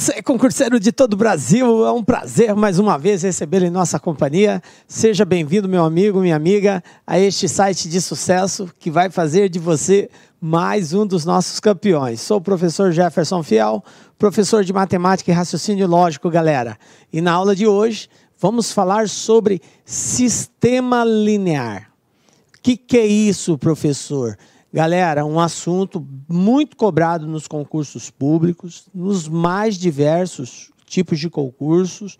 Você é concurseiro de todo o Brasil, é um prazer mais uma vez recebê-lo em nossa companhia. Seja bem-vindo, meu amigo, minha amiga, a este site de sucesso que vai fazer de você mais um dos nossos campeões. Sou o professor Jefferson Fiel, professor de matemática e raciocínio lógico, galera. E na aula de hoje vamos falar sobre sistema linear. O que, que é isso, professor? Galera, um assunto muito cobrado nos concursos públicos, nos mais diversos tipos de concursos.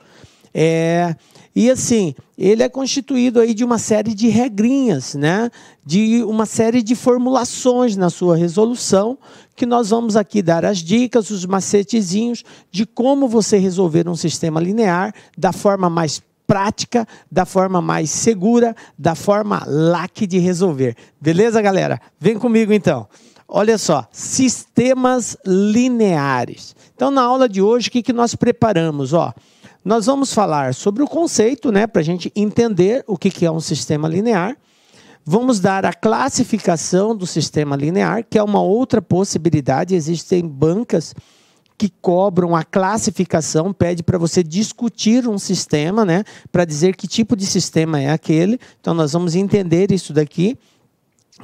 É, e assim, ele é constituído aí de uma série de regrinhas, né? de uma série de formulações na sua resolução, que nós vamos aqui dar as dicas, os macetezinhos de como você resolver um sistema linear da forma mais prática, da forma mais segura, da forma LAC de resolver. Beleza, galera? Vem comigo então. Olha só, sistemas lineares. Então, na aula de hoje, o que, que nós preparamos? Ó, nós vamos falar sobre o conceito, né, para a gente entender o que, que é um sistema linear. Vamos dar a classificação do sistema linear, que é uma outra possibilidade. Existem bancas que cobram a classificação, pede para você discutir um sistema, né, para dizer que tipo de sistema é aquele. Então nós vamos entender isso daqui.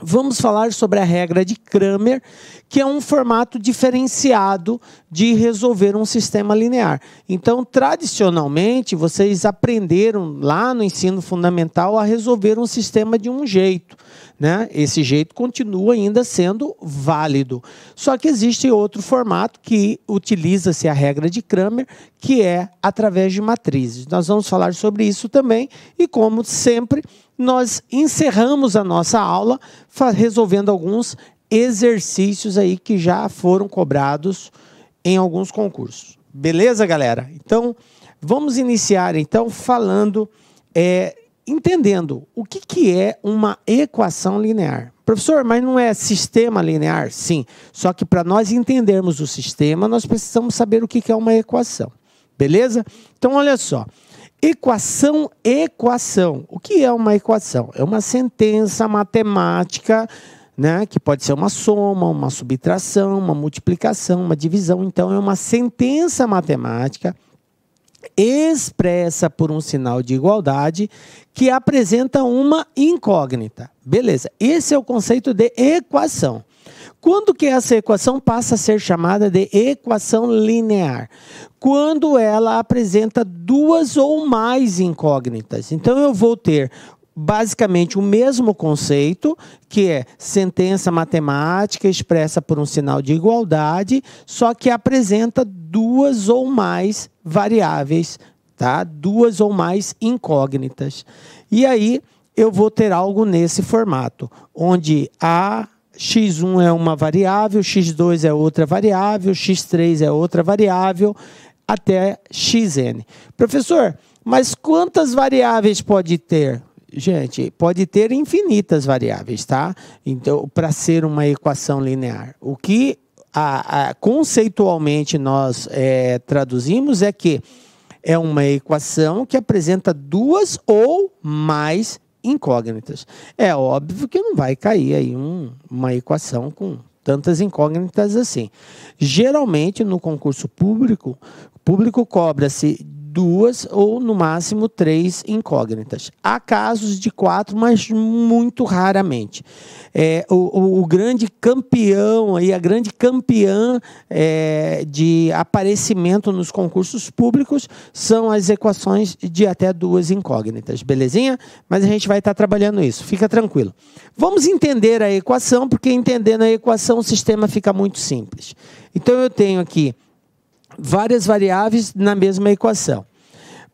Vamos falar sobre a regra de Cramer, que é um formato diferenciado de resolver um sistema linear. Então, tradicionalmente, vocês aprenderam lá no ensino fundamental a resolver um sistema de um jeito né, esse jeito continua ainda sendo válido. Só que existe outro formato que utiliza-se a regra de Kramer, que é através de matrizes. Nós vamos falar sobre isso também e, como sempre, nós encerramos a nossa aula resolvendo alguns exercícios aí que já foram cobrados em alguns concursos. Beleza, galera? Então, vamos iniciar então falando é, entendendo o que, que é uma equação linear. Professor, mas não é sistema linear? Sim. Só que para nós entendermos o sistema, nós precisamos saber o que, que é uma equação. Beleza? Então, olha só. Equação, equação. O que é uma equação? É uma sentença matemática, né? Que pode ser uma soma, uma subtração, uma multiplicação, uma divisão. Então, é uma sentença matemática expressa por um sinal de igualdade que apresenta uma incógnita. Beleza, esse é o conceito de equação. Quando que essa equação passa a ser chamada de equação linear? Quando ela apresenta duas ou mais incógnitas. Então eu vou ter basicamente o mesmo conceito, que é sentença matemática expressa por um sinal de igualdade, só que apresenta duas ou mais variáveis, tá? Duas ou mais incógnitas. E aí eu vou ter algo nesse formato, onde a x1 é uma variável, x2 é outra variável, x3 é outra variável, até xn. Professor, mas quantas variáveis pode ter? Gente, pode ter infinitas variáveis, tá? Então, para ser uma equação linear. O que a, a, conceitualmente nós é, traduzimos é que é uma equação que apresenta duas ou mais incógnitas. É óbvio que não vai cair aí um, uma equação com tantas incógnitas assim. Geralmente no concurso público, público cobra-se duas ou no máximo três incógnitas. Há casos de quatro, mas muito raramente. É, o, o, o, grande campeão aí, a grande campeã é, de aparecimento nos concursos públicos são as equações de até duas incógnitas, belezinha? Mas a gente vai estar tá trabalhando isso, fica tranquilo. Vamos entender a equação, porque entendendo a equação o sistema fica muito simples. Então eu tenho aqui várias variáveis na mesma equação.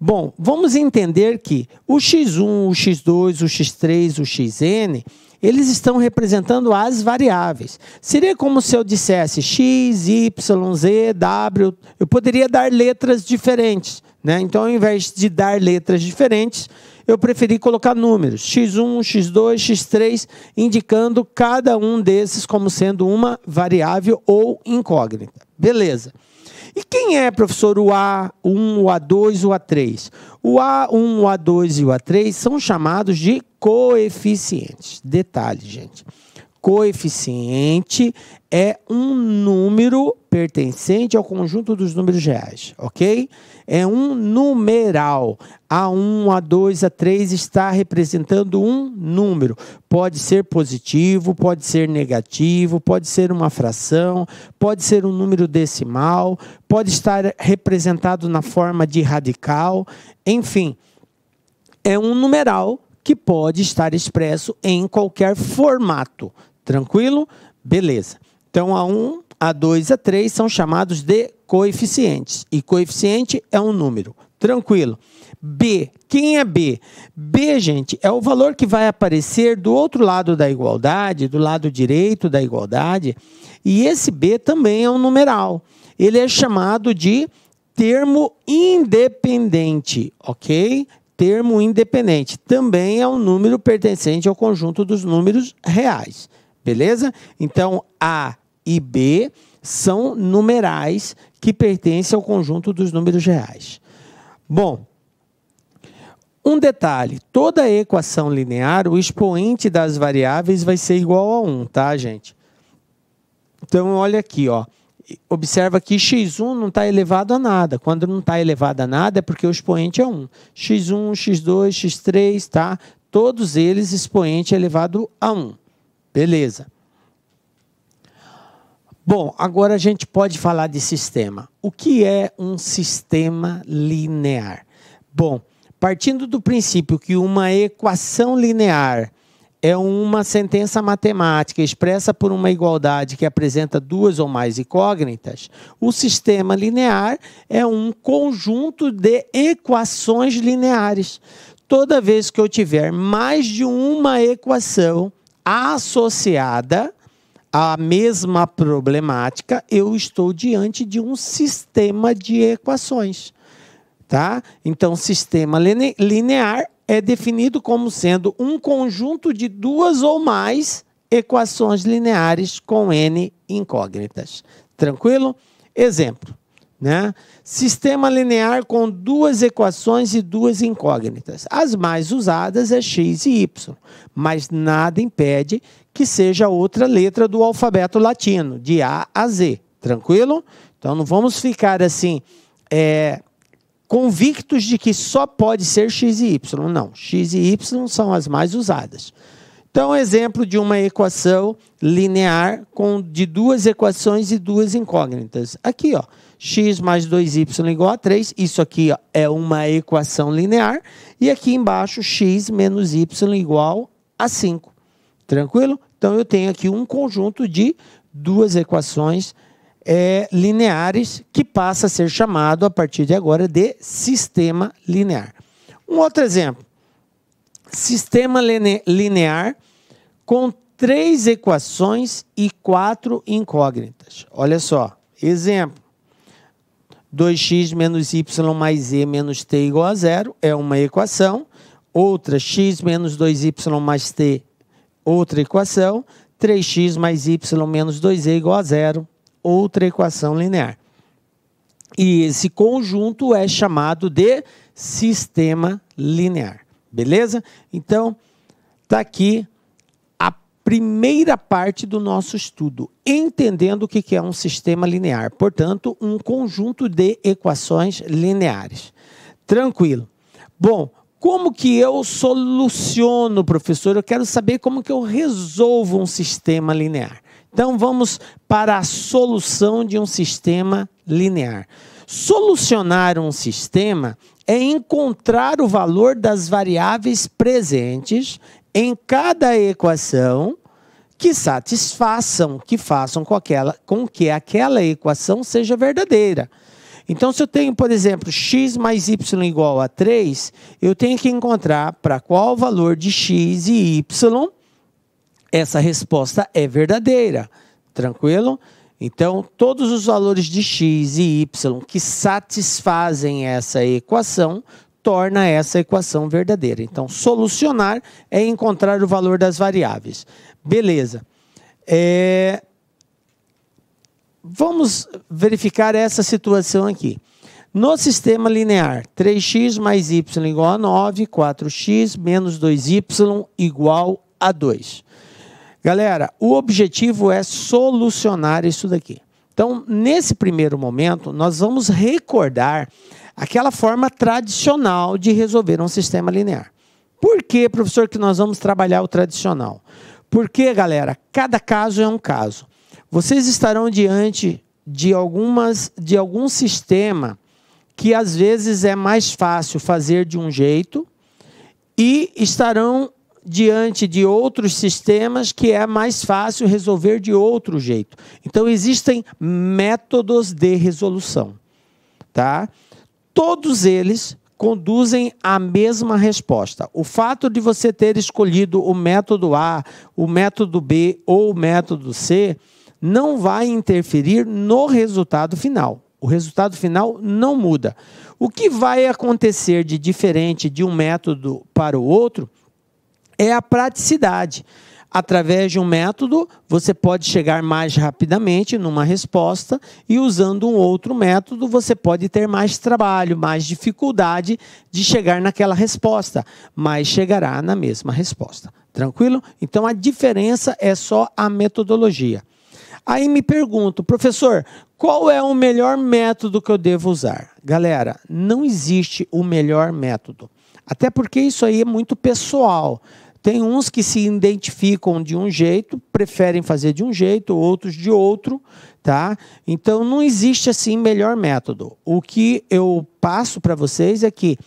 Bom, vamos entender que o x1, o x2, o x3, o xn, eles estão representando as variáveis. Seria como se eu dissesse x, y, z, w. Eu poderia dar letras diferentes. Né? Então, ao invés de dar letras diferentes, eu preferi colocar números, x1, x2, x3, indicando cada um desses como sendo uma variável ou incógnita. Beleza. E quem é, professor, o A1, o A2, o A3? O A1, o A2 e o A3 são chamados de coeficientes. Detalhe, gente. Coeficiente é um número pertencente ao conjunto dos números reais, ok? É um numeral. A1, A2, A3 está representando um número. Pode ser positivo, pode ser negativo, pode ser uma fração, pode ser um número decimal, pode estar representado na forma de radical, enfim. É um numeral que pode estar expresso em qualquer formato, Tranquilo? Beleza. Então, a 1, a 2, a 3 são chamados de coeficientes. E coeficiente é um número. Tranquilo. B. Quem é B? B, gente, é o valor que vai aparecer do outro lado da igualdade, do lado direito da igualdade. E esse B também é um numeral. Ele é chamado de termo independente, ok? Termo independente também é um número pertencente ao conjunto dos números reais. Beleza? Então, A e B são numerais que pertencem ao conjunto dos números reais. Bom, um detalhe: toda equação linear, o expoente das variáveis vai ser igual a 1, tá, gente? Então, olha aqui, ó. Observa que x1 não está elevado a nada. Quando não está elevado a nada, é porque o expoente é 1. x1, x2, x3, tá? Todos eles expoente elevado a 1. Beleza. Bom, agora a gente pode falar de sistema. O que é um sistema linear? Bom, partindo do princípio que uma equação linear é uma sentença matemática expressa por uma igualdade que apresenta duas ou mais incógnitas, o sistema linear é um conjunto de equações lineares. Toda vez que eu tiver mais de uma equação, associada à mesma problemática, eu estou diante de um sistema de equações. Tá? Então, sistema linear é definido como sendo um conjunto de duas ou mais equações lineares com n incógnitas. Tranquilo? Exemplo: né? Sistema linear com duas equações e duas incógnitas. As mais usadas é x e y, mas nada impede que seja outra letra do alfabeto latino, de A a Z. Tranquilo? Então não vamos ficar assim é, convictos de que só pode ser x e y. Não, x e y são as mais usadas. Então, exemplo de uma equação linear com de duas equações e duas incógnitas. Aqui, ó x mais 2y igual a 3. Isso aqui ó, é uma equação linear. E aqui embaixo, x menos y igual a 5. Tranquilo? Então, eu tenho aqui um conjunto de duas equações é, lineares que passa a ser chamado, a partir de agora, de sistema linear. Um outro exemplo. Sistema linear com três equações e quatro incógnitas. Olha só. Exemplo. 2x menos y mais z menos t igual a zero é uma equação. Outra, x menos 2y mais t, outra equação. 3x mais y menos 2 z igual a zero, outra equação linear. E esse conjunto é chamado de sistema linear. Beleza? Então, tá aqui primeira parte do nosso estudo, entendendo o que é um sistema linear, portanto, um conjunto de equações lineares. Tranquilo. Bom, como que eu soluciono, professor? Eu quero saber como que eu resolvo um sistema linear. Então vamos para a solução de um sistema linear. Solucionar um sistema é encontrar o valor das variáveis presentes em cada equação que satisfaçam, que façam com, aquela, com que aquela equação seja verdadeira. Então, se eu tenho, por exemplo, x mais y igual a 3, eu tenho que encontrar para qual valor de x e y essa resposta é verdadeira. Tranquilo? Então, todos os valores de x e y que satisfazem essa equação, torna essa equação verdadeira. Então, solucionar é encontrar o valor das variáveis. Beleza. É... Vamos verificar essa situação aqui. No sistema linear, 3x mais y igual a 9, 4x menos 2y igual a 2. Galera, o objetivo é solucionar isso daqui. Então, nesse primeiro momento, nós vamos recordar Aquela forma tradicional de resolver um sistema linear. Por que, professor, que nós vamos trabalhar o tradicional? Porque, galera, cada caso é um caso. Vocês estarão diante de algumas de algum sistema que às vezes é mais fácil fazer de um jeito e estarão diante de outros sistemas que é mais fácil resolver de outro jeito. Então existem métodos de resolução, tá? Todos eles conduzem à mesma resposta. O fato de você ter escolhido o método A, o método B ou o método C não vai interferir no resultado final. O resultado final não muda. O que vai acontecer de diferente de um método para o outro é a praticidade. Através de um método, você pode chegar mais rapidamente numa resposta, e usando um outro método, você pode ter mais trabalho, mais dificuldade de chegar naquela resposta, mas chegará na mesma resposta. Tranquilo? Então a diferença é só a metodologia. Aí me pergunto, professor, qual é o melhor método que eu devo usar? Galera, não existe o melhor método. Até porque isso aí é muito pessoal. Tem uns que se identificam de um jeito, preferem fazer de um jeito, outros de outro, tá? Então não existe assim melhor método. O que eu passo para vocês é que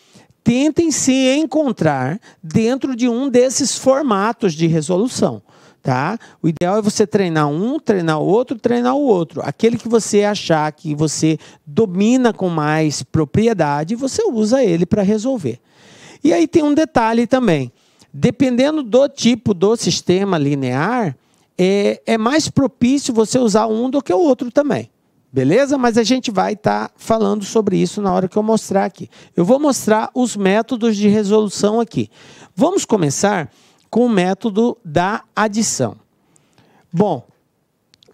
tentem se encontrar dentro de um desses formatos de resolução. Tá? O ideal é você treinar um, treinar o outro, treinar o outro. Aquele que você achar que você domina com mais propriedade, você usa ele para resolver. E aí tem um detalhe também. Dependendo do tipo do sistema linear, é, é mais propício você usar um do que o outro também. Beleza? Mas a gente vai estar tá falando sobre isso na hora que eu mostrar aqui. Eu vou mostrar os métodos de resolução aqui. Vamos começar com o método da adição. Bom,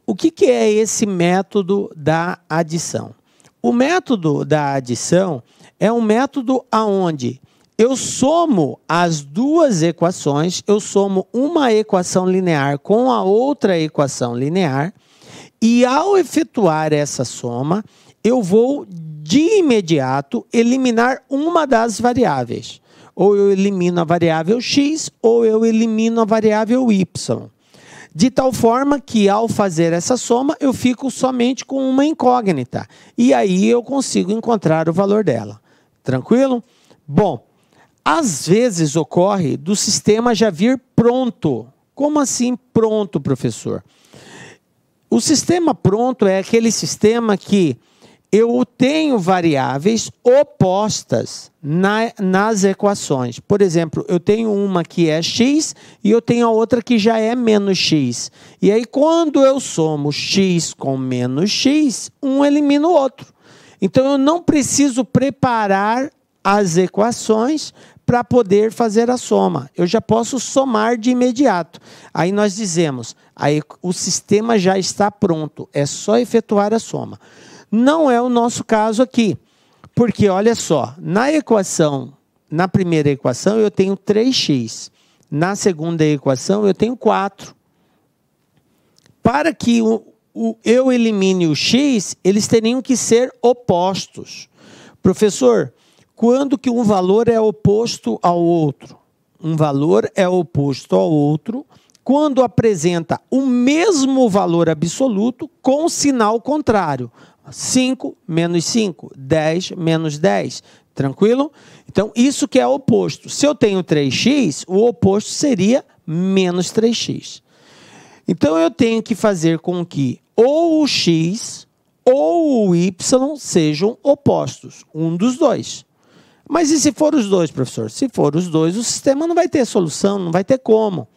o que, que é esse método da adição? O método da adição é um método aonde eu somo as duas equações, eu somo uma equação linear com a outra equação linear, e ao efetuar essa soma, eu vou de imediato eliminar uma das variáveis. Ou eu elimino a variável x ou eu elimino a variável y. De tal forma que ao fazer essa soma, eu fico somente com uma incógnita. E aí eu consigo encontrar o valor dela. Tranquilo? Bom, às vezes ocorre do sistema já vir pronto. Como assim pronto, professor? O sistema pronto é aquele sistema que eu tenho variáveis opostas na, nas equações. Por exemplo, eu tenho uma que é x e eu tenho a outra que já é menos x. E aí, quando eu somo x com menos x, um elimina o outro. Então, eu não preciso preparar as equações para poder fazer a soma. Eu já posso somar de imediato. Aí nós dizemos, aí o sistema já está pronto, é só efetuar a soma. Não é o nosso caso aqui, porque olha só, na equação, na primeira equação eu tenho 3x, na segunda equação eu tenho 4. Para que o, o, eu elimine o x, eles teriam que ser opostos. Professor, quando que um valor é oposto ao outro. Um valor é oposto ao outro quando apresenta o mesmo valor absoluto com sinal contrário. 5 menos 5, 10 menos 10. Tranquilo? Então, isso que é oposto. Se eu tenho 3x, o oposto seria menos 3x. Então, eu tenho que fazer com que ou o x ou o y sejam opostos, um dos dois. Mas e se for os dois, professor? Se for os dois, o sistema não vai ter solução, não vai ter como.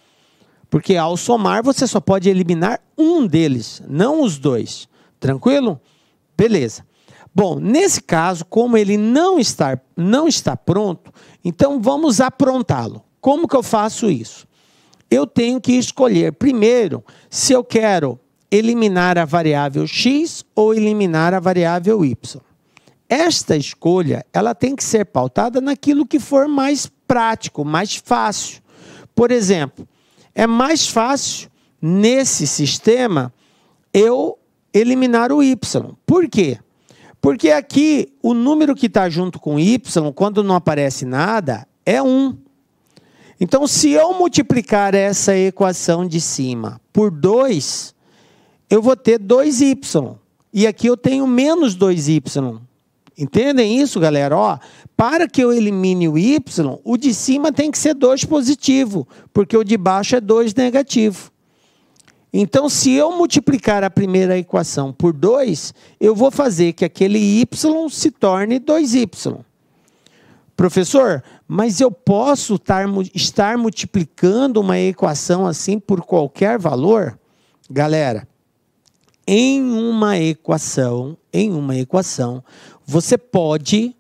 Porque ao somar, você só pode eliminar um deles, não os dois. Tranquilo? Beleza. Bom, nesse caso, como ele não está, não está pronto, então vamos aprontá-lo. Como que eu faço isso? Eu tenho que escolher primeiro se eu quero eliminar a variável x ou eliminar a variável y. Esta escolha, ela tem que ser pautada naquilo que for mais prático, mais fácil. Por exemplo, é mais fácil nesse sistema eu eliminar o Y. Por quê? Porque aqui o número que está junto com Y, quando não aparece nada, é 1. Então, se eu multiplicar essa equação de cima por 2, eu vou ter 2y. E aqui eu tenho menos 2y. Entendem isso, galera? Ó, para que eu elimine o y, o de cima tem que ser 2 positivo, porque o de baixo é 2 negativo. Então, se eu multiplicar a primeira equação por 2, eu vou fazer que aquele y se torne 2y. Professor, mas eu posso tar, estar multiplicando uma equação assim por qualquer valor? Galera, em uma equação, em uma equação, você pode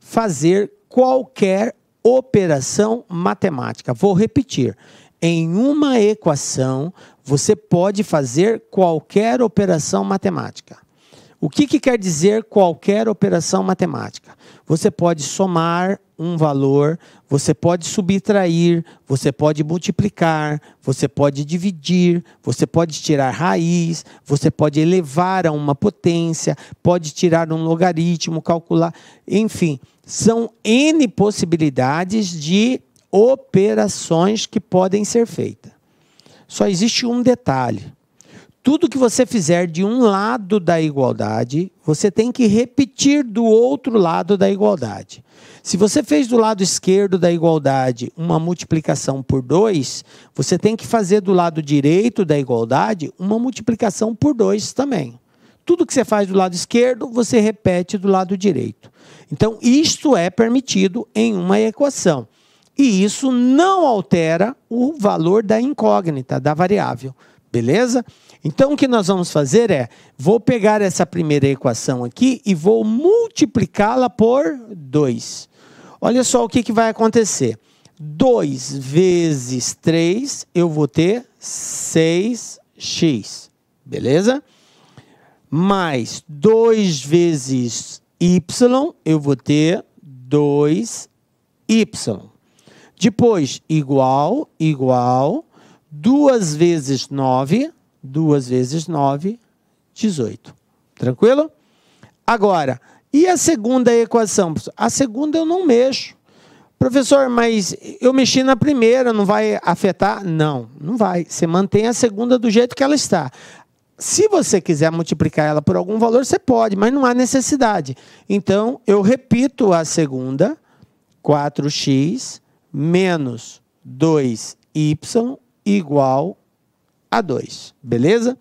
fazer qualquer operação matemática. Vou repetir. Em uma equação, você pode fazer qualquer operação matemática. O que, que quer dizer qualquer operação matemática? Você pode somar um valor, você pode subtrair, você pode multiplicar, você pode dividir, você pode tirar raiz, você pode elevar a uma potência, pode tirar um logaritmo, calcular, enfim, são N possibilidades de operações que podem ser feitas. Só existe um detalhe. Tudo que você fizer de um lado da igualdade, você tem que repetir do outro lado da igualdade. Se você fez do lado esquerdo da igualdade uma multiplicação por 2, você tem que fazer do lado direito da igualdade uma multiplicação por 2 também. Tudo que você faz do lado esquerdo, você repete do lado direito. Então, isto é permitido em uma equação. E isso não altera o valor da incógnita, da variável. Beleza? Então o que nós vamos fazer é, vou pegar essa primeira equação aqui e vou multiplicá-la por 2. Olha só o que, que vai acontecer. 2 vezes 3, eu vou ter 6x, beleza? Mais 2 vezes y, eu vou ter 2y. Depois, igual, igual, 2 vezes 9, 2 vezes 9, 18. Tranquilo? Agora, e a segunda equação? A segunda eu não mexo. Professor, mas eu mexi na primeira, não vai afetar? Não, não vai. Você mantém a segunda do jeito que ela está. Se você quiser multiplicar ela por algum valor, você pode, mas não há necessidade. Então, eu repito a segunda, 4x menos 2y igual a 2, beleza?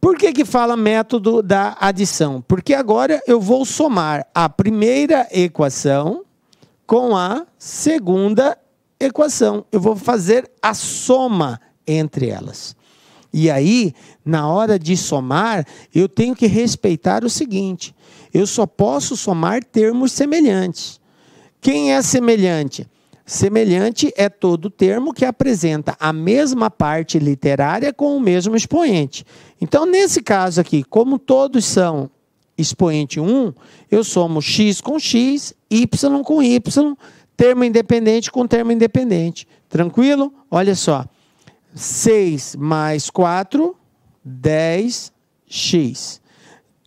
Por que, que fala método da adição? Porque agora eu vou somar a primeira equação com a segunda equação. Eu vou fazer a soma entre elas. E aí, na hora de somar, eu tenho que respeitar o seguinte: eu só posso somar termos semelhantes. Quem é semelhante? Semelhante é todo termo que apresenta a mesma parte literária com o mesmo expoente. Então, nesse caso aqui, como todos são expoente 1, eu somo x com x, y com y, termo independente com termo independente. Tranquilo? Olha só. 6 mais 4, 10x.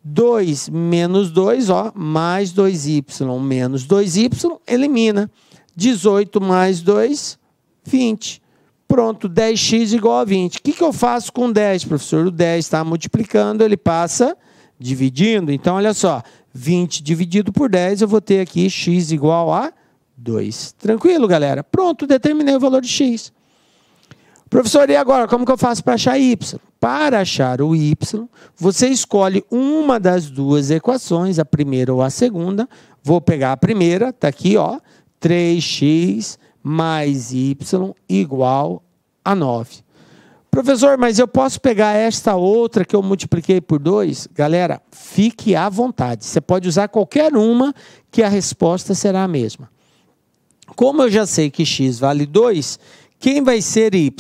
2 menos 2, ó, mais 2y menos 2y, elimina. 18 mais 2, 20. Pronto, 10x igual a 20. O que, eu faço com 10, professor? O 10 está multiplicando, ele passa dividindo. Então, olha só, 20 dividido por 10, eu vou ter aqui x igual a 2. Tranquilo, galera? Pronto, determinei o valor de x. Professor, e agora? Como que eu faço para achar y? Para achar o y, você escolhe uma das duas equações, a primeira ou a segunda. Vou pegar a primeira, está aqui, ó. 3x mais y igual a 9. Professor, mas eu posso pegar esta outra que eu multipliquei por 2? Galera, fique à vontade. Você pode usar qualquer uma que a resposta será a mesma. Como eu já sei que x vale 2, quem vai ser y?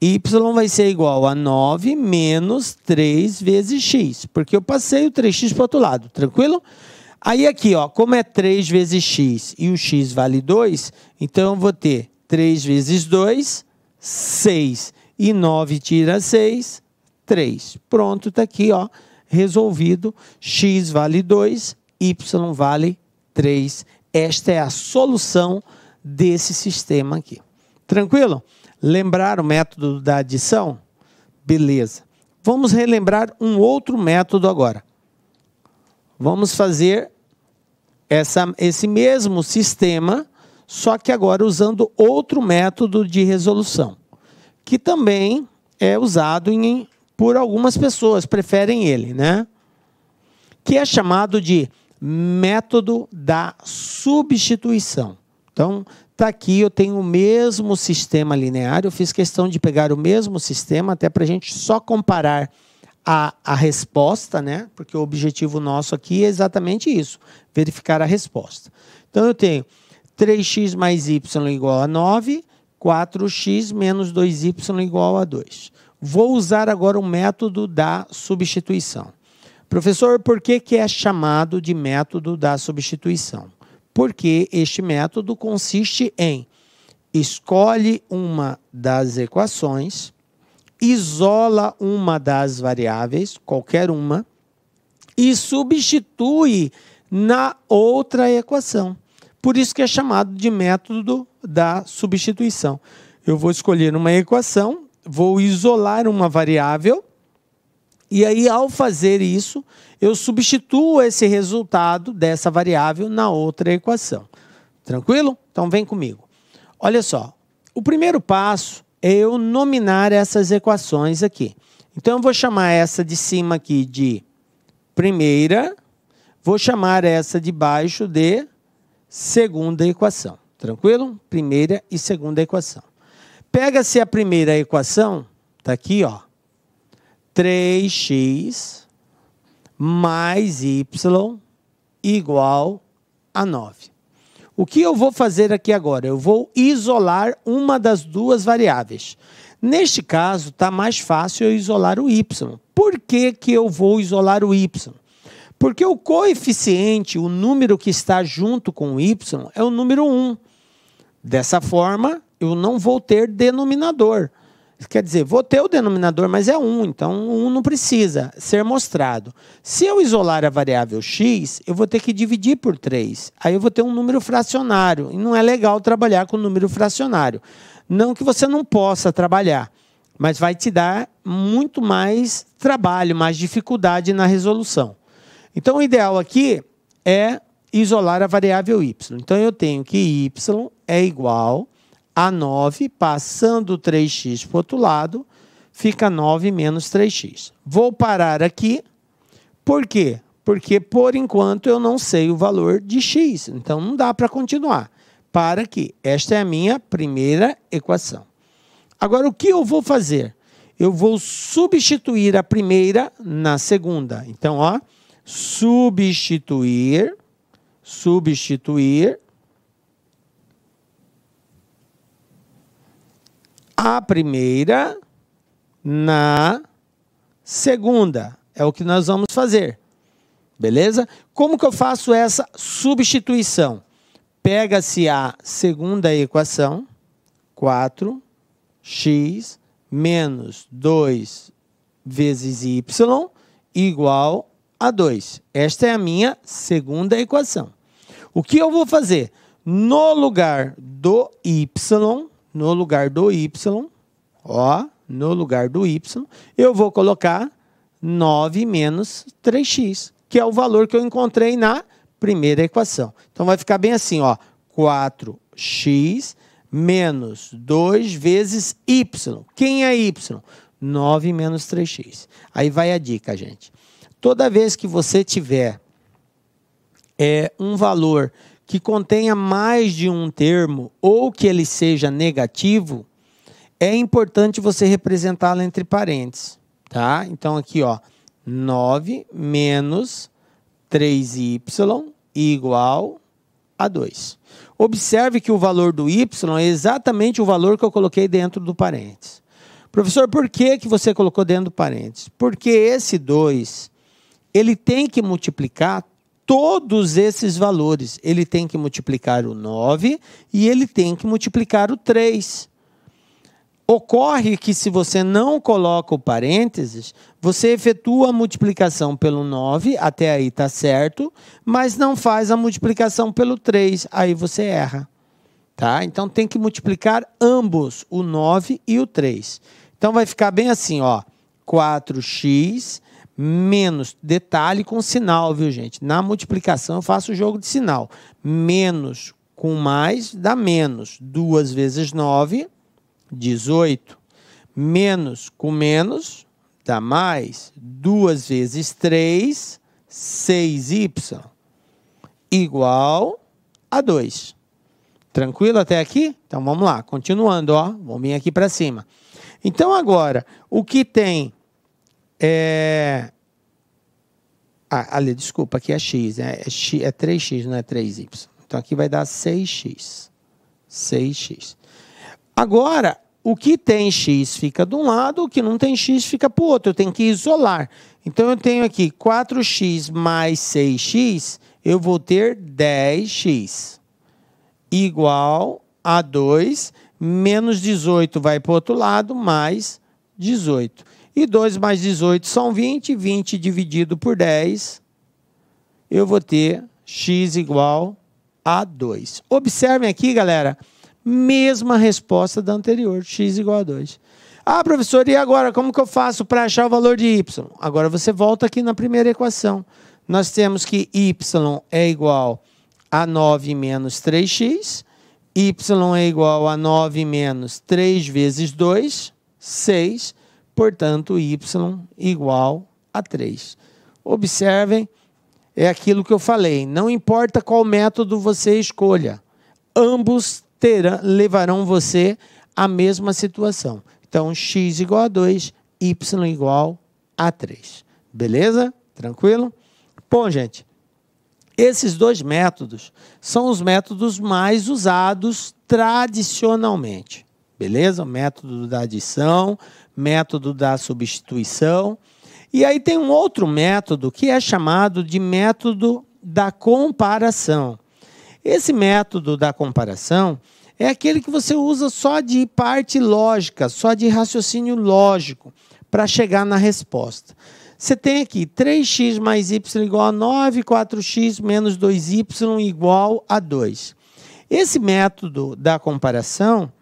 y vai ser igual a 9 menos 3 vezes x, porque eu passei o 3x para o outro lado, tranquilo? Tranquilo? Aí aqui, ó, como é 3 vezes x e o x vale 2, então eu vou ter 3 vezes 2, 6. E 9 tira 6, 3. Pronto, está aqui, ó, resolvido. x vale 2, y vale 3. Esta é a solução desse sistema aqui. Tranquilo? Lembrar o método da adição? Beleza. Vamos relembrar um outro método agora. Vamos fazer essa, esse mesmo sistema, só que agora usando outro método de resolução, que também é usado em, por algumas pessoas, preferem ele, né? Que é chamado de método da substituição. Então, está aqui, eu tenho o mesmo sistema linear, eu fiz questão de pegar o mesmo sistema, até para a gente só comparar a, a resposta, né? Porque o objetivo nosso aqui é exatamente isso: verificar a resposta. Então eu tenho 3x mais y igual a 9, 4x menos 2y igual a 2. Vou usar agora o método da substituição. Professor, por que, que é chamado de método da substituição? Porque este método consiste em escolhe uma das equações isola uma das variáveis, qualquer uma, e substitui na outra equação. Por isso que é chamado de método da substituição. Eu vou escolher uma equação, vou isolar uma variável, e aí, ao fazer isso, eu substituo esse resultado dessa variável na outra equação. Tranquilo? Então, vem comigo. Olha só, o primeiro passo eu nominar essas equações aqui. Então, eu vou chamar essa de cima aqui de primeira, vou chamar essa de baixo de segunda equação. Tranquilo? Primeira e segunda equação. Pega-se a primeira equação, tá aqui, ó. 3x mais y igual a 9. O que eu vou fazer aqui agora? Eu vou isolar uma das duas variáveis. Neste caso, está mais fácil eu isolar o y. Por que, que eu vou isolar o y? Porque o coeficiente, o número que está junto com o y, é o número 1. Dessa forma, eu não vou ter denominador. Quer dizer, vou ter o denominador, mas é 1, então 1 não precisa ser mostrado. Se eu isolar a variável x, eu vou ter que dividir por 3. Aí eu vou ter um número fracionário, e não é legal trabalhar com número fracionário. Não que você não possa trabalhar, mas vai te dar muito mais trabalho, mais dificuldade na resolução. Então o ideal aqui é isolar a variável y. Então eu tenho que y é igual a 9, passando 3x para o outro lado, fica 9 menos 3x. Vou parar aqui, por quê? Porque, por enquanto, eu não sei o valor de x, então não dá para continuar. Para aqui, esta é a minha primeira equação. Agora, o que eu vou fazer? Eu vou substituir a primeira na segunda. Então, ó, substituir, substituir a primeira na segunda. É o que nós vamos fazer. Beleza? Como que eu faço essa substituição? Pega-se a segunda equação, 4x menos 2 vezes y igual a 2. Esta é a minha segunda equação. O que eu vou fazer? No lugar do y, no lugar do y, ó, no lugar do y, eu vou colocar 9 menos 3x, que é o valor que eu encontrei na primeira equação. Então vai ficar bem assim, ó, 4x menos 2 vezes y. Quem é y? 9 menos 3x. Aí vai a dica, gente. Toda vez que você tiver é, um valor que contenha mais de um termo ou que ele seja negativo, é importante você representá-lo entre parênteses, tá? Então aqui, ó, 9 menos 3y igual a 2. Observe que o valor do y é exatamente o valor que eu coloquei dentro do parênteses. Professor, por que, que você colocou dentro do parênteses? Porque esse 2, ele tem que multiplicar todos esses valores. Ele tem que multiplicar o 9 e ele tem que multiplicar o 3. Ocorre que se você não coloca o parênteses, você efetua a multiplicação pelo 9, até aí está certo, mas não faz a multiplicação pelo 3, aí você erra. Tá? Então tem que multiplicar ambos, o 9 e o 3. Então vai ficar bem assim, ó, 4x menos, detalhe com sinal, viu gente? Na multiplicação eu faço o jogo de sinal. Menos com mais dá menos. 2 vezes 9, 18. Menos com menos dá mais. 2 vezes 3, 6y. Igual a 2. Tranquilo até aqui? Então vamos lá, continuando, ó. Vamos vir aqui para cima. Então agora, o que tem é... Ah, ali, desculpa, aqui é X, né? é, X, é 3X, não é 3Y. Então aqui vai dar 6X. 6X. Agora, o que tem x fica de um lado, o que não tem x fica para o outro. Eu tenho que isolar. Então, eu tenho aqui 4x mais 6x, eu vou ter 10x. Igual a 2, menos 18 vai para o outro lado, mais 18. E 2 mais 18 são 20. 20 dividido por 10, eu vou ter x igual a 2. Observem aqui, galera, mesma resposta da anterior, x igual a 2. Ah, professor, e agora como que eu faço para achar o valor de y? Agora você volta aqui na primeira equação. Nós temos que y é igual a 9 menos 3x, y é igual a 9 menos 3 vezes 2, 6, portanto, y igual a 3. Observem, é aquilo que eu falei, não importa qual método você escolha, ambos terão, levarão você à mesma situação. Então, x igual a 2, y igual a 3. Beleza? Tranquilo? Bom, gente, esses dois métodos são os métodos mais usados tradicionalmente beleza? método da adição, método da substituição. E aí tem um outro método que é chamado de método da comparação. Esse método da comparação é aquele que você usa só de parte lógica, só de raciocínio lógico, para chegar na resposta. Você tem aqui 3x mais y igual a 9, 4x menos 2y igual a 2. Esse método da comparação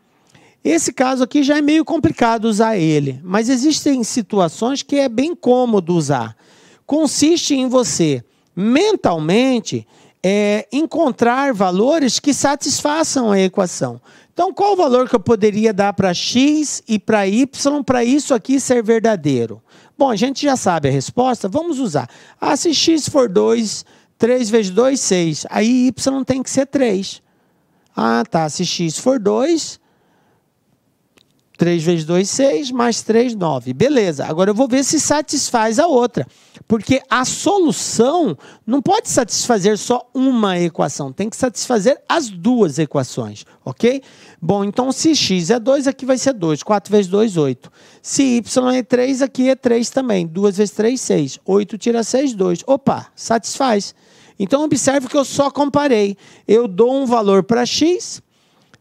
esse caso aqui já é meio complicado usar ele, mas existem situações que é bem cômodo usar. Consiste em você mentalmente é, encontrar valores que satisfaçam a equação. Então, qual o valor que eu poderia dar para x e para y para isso aqui ser verdadeiro? Bom, a gente já sabe a resposta, vamos usar. Ah, se x for 2, 3 vezes 2, 6. Aí y tem que ser 3. Ah, tá. Se x for 2, 3 vezes 2, 6, mais 3, 9. Beleza, agora eu vou ver se satisfaz a outra. Porque a solução não pode satisfazer só uma equação, tem que satisfazer as duas equações, ok? Bom, então se x é 2, aqui vai ser 2. 4 vezes 2, 8. Se y é 3, aqui é 3 também. 2 vezes 3, 6. 8 tira 6, 2. Opa, satisfaz. Então observe que eu só comparei. Eu dou um valor para x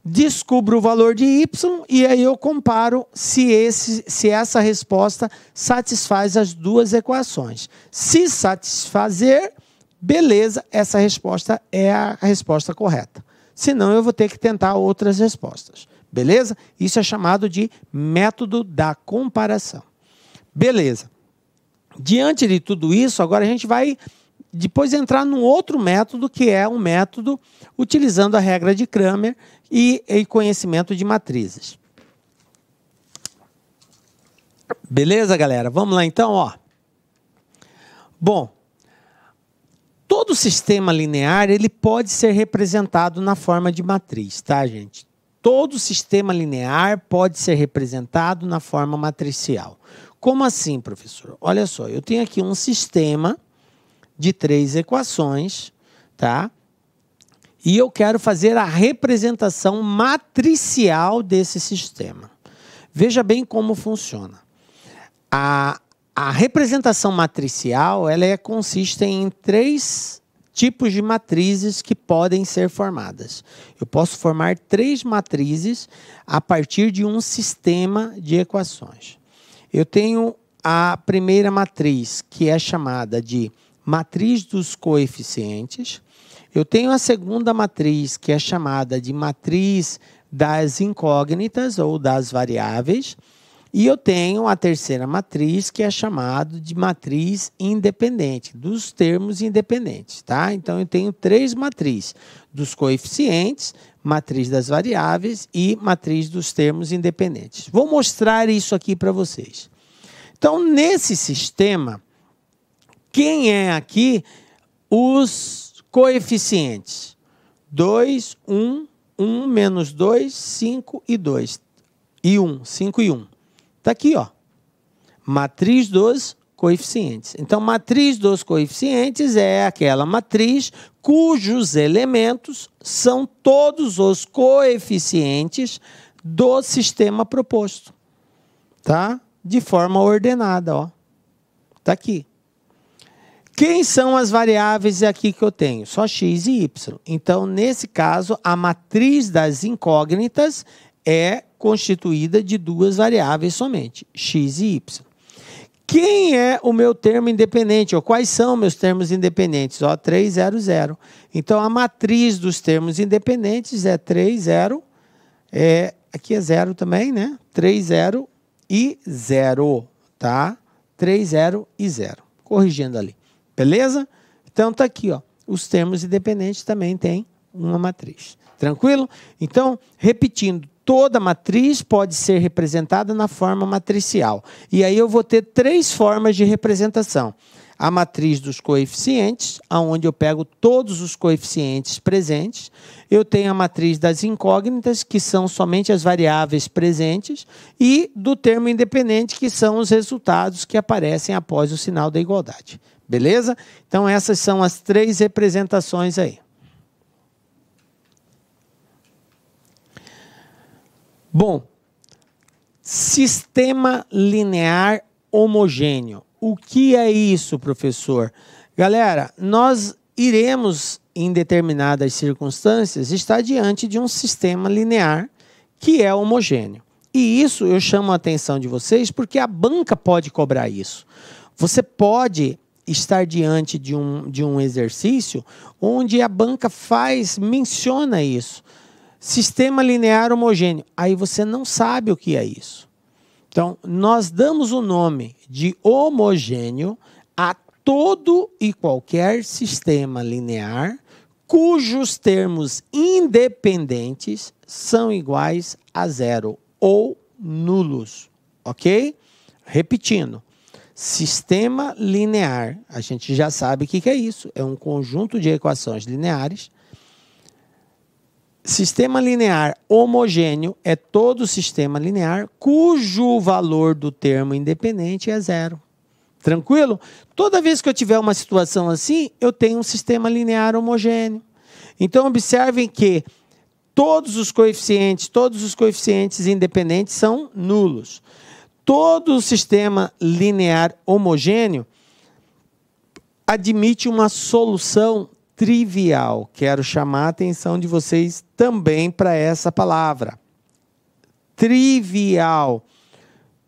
descubro o valor de y e aí eu comparo se, esse, se essa resposta satisfaz as duas equações. Se satisfazer, beleza, essa resposta é a resposta correta. Senão eu vou ter que tentar outras respostas. Beleza? Isso é chamado de método da comparação. Beleza. Diante de tudo isso, agora a gente vai depois entrar num outro método que é um método utilizando a regra de Kramer e, e conhecimento de matrizes. Beleza, galera? Vamos lá então, ó. Bom, todo sistema linear ele pode ser representado na forma de matriz, tá, gente? Todo sistema linear pode ser representado na forma matricial. Como assim, professor? Olha só, eu tenho aqui um sistema de três equações, tá? E eu quero fazer a representação matricial desse sistema. Veja bem como funciona. A, a representação matricial ela é, consiste em três tipos de matrizes que podem ser formadas. Eu posso formar três matrizes a partir de um sistema de equações. Eu tenho a primeira matriz, que é chamada de matriz dos coeficientes. Eu tenho a segunda matriz, que é chamada de matriz das incógnitas ou das variáveis. E eu tenho a terceira matriz, que é chamada de matriz independente, dos termos independentes, tá? Então, eu tenho três matrizes, dos coeficientes, matriz das variáveis e matriz dos termos independentes. Vou mostrar isso aqui para vocês. Então, nesse sistema, quem é aqui os coeficientes? 2, 1, 1 menos 2, 5 e 2. E 1, 5 e 1. Está aqui, ó. Matriz dos coeficientes. Então, matriz dos coeficientes é aquela matriz cujos elementos são todos os coeficientes do sistema proposto. Tá? De forma ordenada, ó. Tá aqui. Quem são as variáveis aqui que eu tenho? Só x e y. Então, nesse caso, a matriz das incógnitas é constituída de duas variáveis somente, x e y. Quem é o meu termo independente? Ou quais são meus termos independentes? Ó, 300. Então, a matriz dos termos independentes é 30, é, aqui é 0 também, né? 30 e 0, tá? 30 e 0. Corrigindo ali. Beleza? Então tá aqui, ó. Os termos independentes também têm uma matriz. Tranquilo? Então, repetindo, toda matriz pode ser representada na forma matricial. E aí eu vou ter três formas de representação. A matriz dos coeficientes, aonde eu pego todos os coeficientes presentes. Eu tenho a matriz das incógnitas, que são somente as variáveis presentes, e do termo independente, que são os resultados que aparecem após o sinal da igualdade. Beleza? Então, essas são as três representações aí. Bom, sistema linear homogêneo. O que é isso, professor? Galera, nós iremos, em determinadas circunstâncias, estar diante de um sistema linear que é homogêneo. E isso eu chamo a atenção de vocês porque a banca pode cobrar isso. Você pode estar diante de um, de um exercício onde a banca faz, menciona isso. Sistema linear homogêneo. Aí você não sabe o que é isso. Então, nós damos o nome de homogêneo a todo e qualquer sistema linear cujos termos independentes são iguais a zero ou nulos. Ok? Repetindo. Sistema linear, a gente já sabe o que, é isso: é um conjunto de equações lineares. Sistema linear homogêneo é todo sistema linear cujo valor do termo independente é zero. Tranquilo? Toda vez que eu tiver uma situação assim, eu tenho um sistema linear homogêneo. Então, observem que todos os coeficientes, todos os coeficientes independentes são nulos todo o sistema linear homogêneo admite uma solução trivial. Quero chamar a atenção de vocês também para essa palavra. Trivial.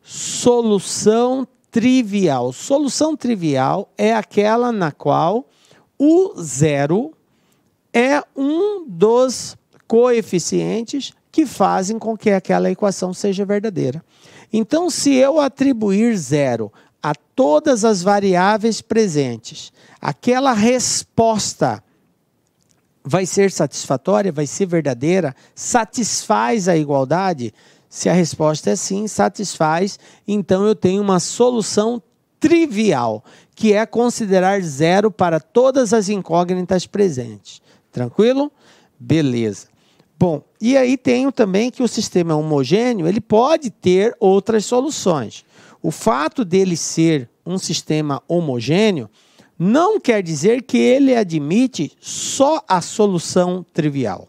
Solução trivial. Solução trivial é aquela na qual o zero é um dos coeficientes que fazem com que aquela equação seja verdadeira. Então, se eu atribuir zero a todas as variáveis presentes, aquela resposta vai ser satisfatória, vai ser verdadeira, satisfaz a igualdade? Se a resposta é sim, satisfaz, então eu tenho uma solução trivial, que é considerar zero para todas as incógnitas presentes. Tranquilo? Beleza. Bom, e aí tenho também que o sistema é homogêneo ele pode ter outras soluções. O fato dele ser um sistema homogêneo não quer dizer que ele admite só a solução trivial,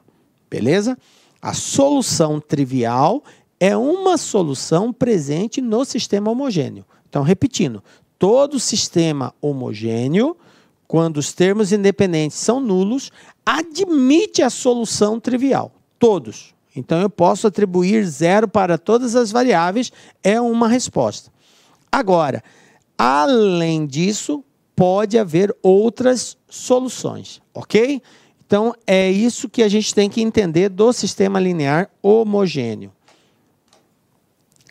beleza? A solução trivial é uma solução presente no sistema homogêneo. Então, repetindo, todo sistema homogêneo, quando os termos independentes são nulos, admite a solução trivial todos. Então eu posso atribuir zero para todas as variáveis, é uma resposta. Agora, além disso, pode haver outras soluções, ok? Então é isso que a gente tem que entender do sistema linear homogêneo.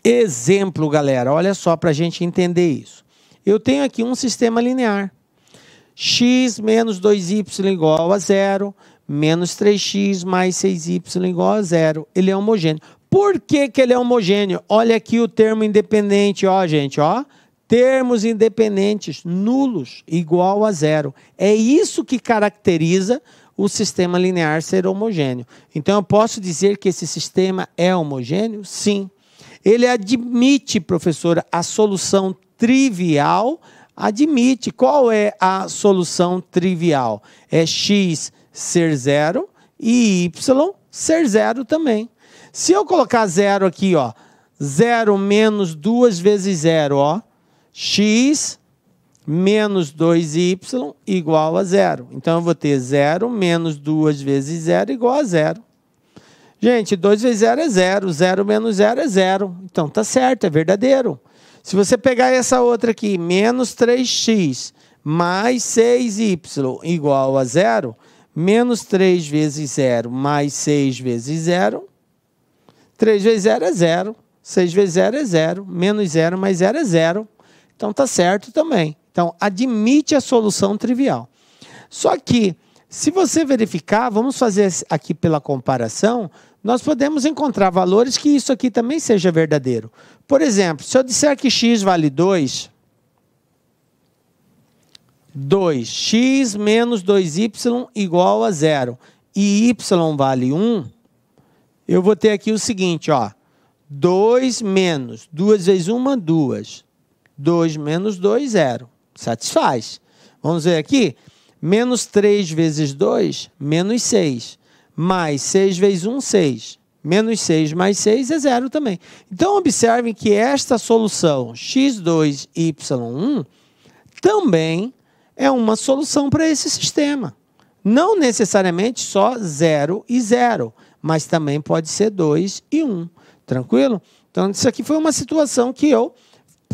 Exemplo, galera, olha só para a gente entender isso. Eu tenho aqui um sistema linear. x menos 2y igual a zero menos 3x mais 6y igual a zero. Ele é homogêneo. Por que, que ele é homogêneo? Olha aqui o termo independente, ó, gente, ó. Termos independentes, nulos, igual a zero. É isso que caracteriza o sistema linear ser homogêneo. Então, eu posso dizer que esse sistema é homogêneo? Sim. Ele admite, professora, a solução trivial. Admite. Qual é a solução trivial? É x ser zero e y ser zero também. Se eu colocar zero aqui, ó, zero menos duas vezes zero, ó, x menos 2y igual a zero. Então, eu vou ter zero menos duas vezes zero igual a zero. Gente, 2 vezes 0 é 0, 0 menos 0 é 0. Então tá certo, é verdadeiro. Se você pegar essa outra aqui, menos 3x mais 6y igual a 0, menos 3 vezes 0 mais 6 vezes 0. 3 vezes 0 é 0. 6 vezes 0 é 0. Menos 0 mais 0 é 0. Então está certo também. Então admite a solução trivial. Só que, se você verificar, vamos fazer aqui pela comparação, nós podemos encontrar valores que isso aqui também seja verdadeiro. Por exemplo, se eu disser que x vale 2, 2x menos 2y igual a zero e y vale 1, eu vou ter aqui o seguinte, ó. 2 menos 2 vezes 1, 2. 2 menos 2, 0. Satisfaz. Vamos ver aqui. Menos 3 vezes 2, menos 6. Mais 6 vezes 1, 6. Menos 6 mais 6 é zero também. Então, observem que esta solução x2, y1 também é uma solução para esse sistema. Não necessariamente só 0 e 0, mas também pode ser 2 e 1. Um. Tranquilo? Então, isso aqui foi uma situação que eu,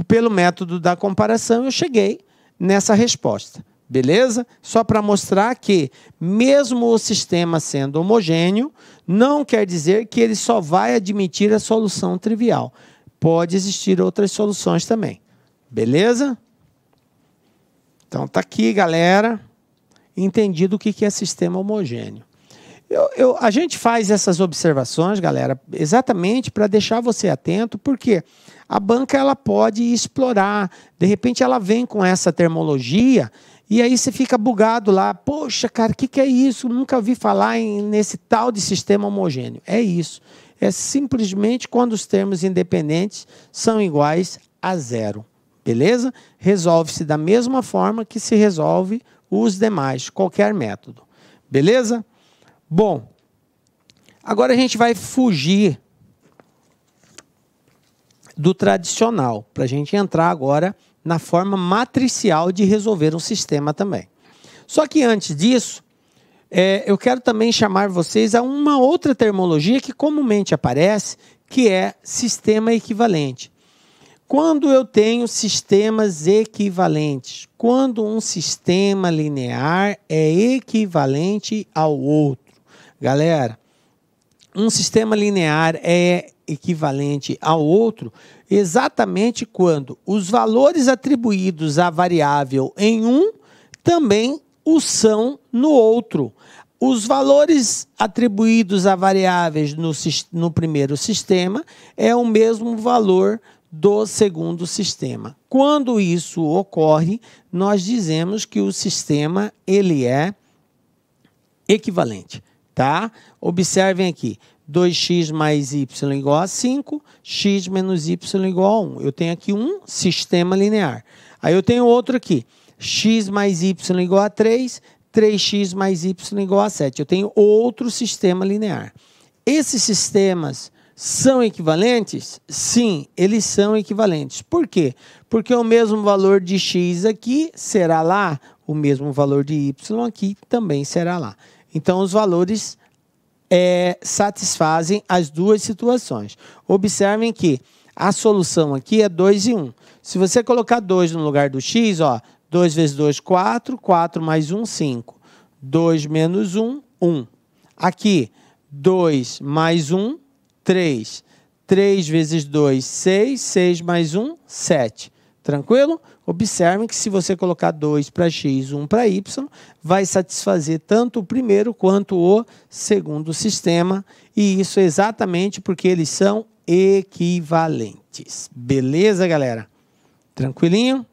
pelo método da comparação, eu cheguei nessa resposta. Beleza? Só para mostrar que, mesmo o sistema sendo homogêneo, não quer dizer que ele só vai admitir a solução trivial. Pode existir outras soluções também. Beleza? Então, tá aqui, galera, entendido o que é sistema homogêneo. Eu, eu, a gente faz essas observações, galera, exatamente para deixar você atento, porque a banca ela pode explorar, de repente ela vem com essa termologia e aí você fica bugado lá. Poxa, cara, o que, que é isso? Nunca ouvi falar em, nesse tal de sistema homogêneo. É isso. É simplesmente quando os termos independentes são iguais a zero. Beleza? Resolve-se da mesma forma que se resolve os demais, qualquer método. Beleza? Bom, agora a gente vai fugir do tradicional, para a gente entrar agora na forma matricial de resolver um sistema também. Só que antes disso, é, eu quero também chamar vocês a uma outra termologia que comumente aparece, que é sistema equivalente. Quando eu tenho sistemas equivalentes, quando um sistema linear é equivalente ao outro. Galera, um sistema linear é equivalente ao outro exatamente quando os valores atribuídos à variável em um também o são no outro. Os valores atribuídos a variáveis no, no primeiro sistema é o mesmo valor do segundo sistema. Quando isso ocorre, nós dizemos que o sistema ele é equivalente, tá? Observem aqui, 2x mais y igual a 5, x menos y igual a 1. Eu tenho aqui um sistema linear. Aí eu tenho outro aqui, x mais y igual a 3, 3x mais y igual a 7. Eu tenho outro sistema linear. Esses sistemas são equivalentes? Sim, eles são equivalentes. Por quê? Porque o mesmo valor de x aqui será lá, o mesmo valor de y aqui também será lá. Então, os valores é, satisfazem as duas situações. Observem que a solução aqui é 2 e 1. Se você colocar 2 no lugar do x, ó, 2 vezes 2, 4, 4 mais 1, 5. 2 menos 1, 1. Aqui, 2 mais 1, 3. 3 vezes 2, 6. 6 mais 1, 7. Tranquilo? Observe que se você colocar 2 para x, 1 para y, vai satisfazer tanto o primeiro quanto o segundo sistema, e isso exatamente porque eles são equivalentes. Beleza, galera? Tranquilinho?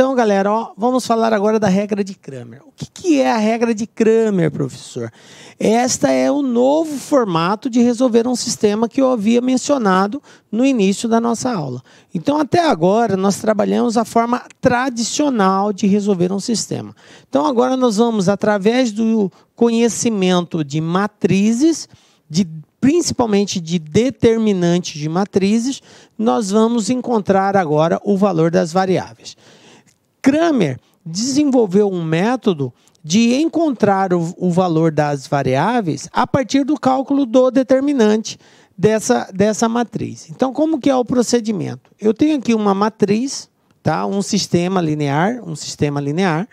Então, galera, ó, vamos falar agora da regra de Kramer. O que, que, é a regra de Kramer, professor? Esta é o novo formato de resolver um sistema que eu havia mencionado no início da nossa aula. Então, até agora, nós trabalhamos a forma tradicional de resolver um sistema. Então, agora nós vamos, através do conhecimento de matrizes, de principalmente de determinantes de matrizes, nós vamos encontrar agora o valor das variáveis. Kramer desenvolveu um método de encontrar o, o, valor das variáveis a partir do cálculo do determinante dessa, dessa matriz. Então, como que é o procedimento? Eu tenho aqui uma matriz, tá? um sistema linear, um sistema linear,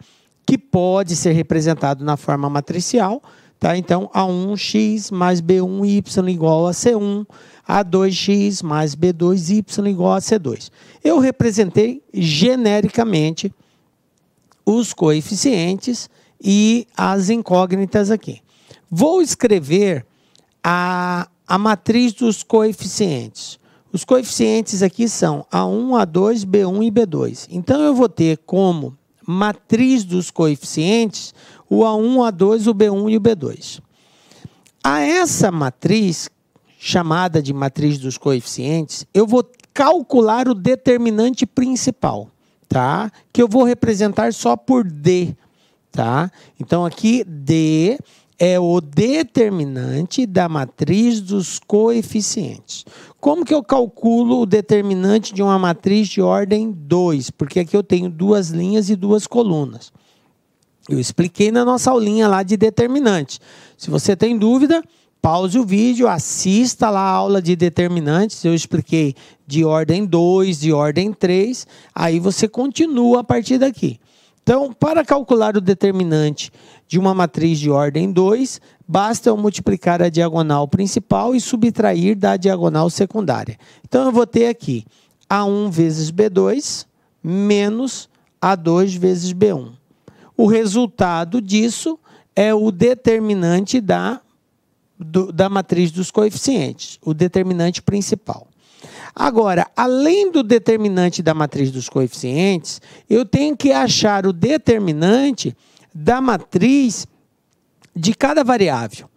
que pode ser representado na forma matricial. Tá? Então, A1x mais B1y igual a C1 a2x mais B2y igual a C2. Eu representei genericamente os coeficientes e as incógnitas aqui. Vou escrever a, a matriz dos coeficientes. Os coeficientes aqui são A1, A2, B1 e B2. Então, eu vou ter como matriz dos coeficientes o A1, A2, o B1 e o B2. A essa matriz chamada de matriz dos coeficientes, eu vou calcular o determinante principal, tá? Que eu vou representar só por D, tá? Então aqui D é o determinante da matriz dos coeficientes. Como que eu calculo o determinante de uma matriz de ordem 2? Porque aqui eu tenho duas linhas e duas colunas. Eu expliquei na nossa aulinha lá de determinante. Se você tem dúvida, pause o vídeo, assista lá a aula de determinantes, eu expliquei de ordem 2, de ordem 3, aí você continua a partir daqui. Então, para calcular o determinante de uma matriz de ordem 2, basta eu multiplicar a diagonal principal e subtrair da diagonal secundária. Então, eu vou ter aqui A1 vezes B2 menos A2 vezes B1. O resultado disso é o determinante da do, da matriz dos coeficientes, o determinante principal. Agora, além do determinante da matriz dos coeficientes, eu tenho que achar o determinante da matriz de cada variável.